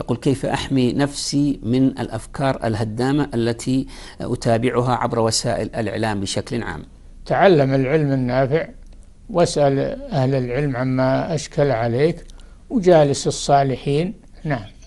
يقول كيف أحمي نفسي من الأفكار الهدامة التي أتابعها عبر وسائل الإعلام بشكل عام تعلم العلم النافع واسأل أهل العلم عما أشكل عليك وجالس الصالحين نعم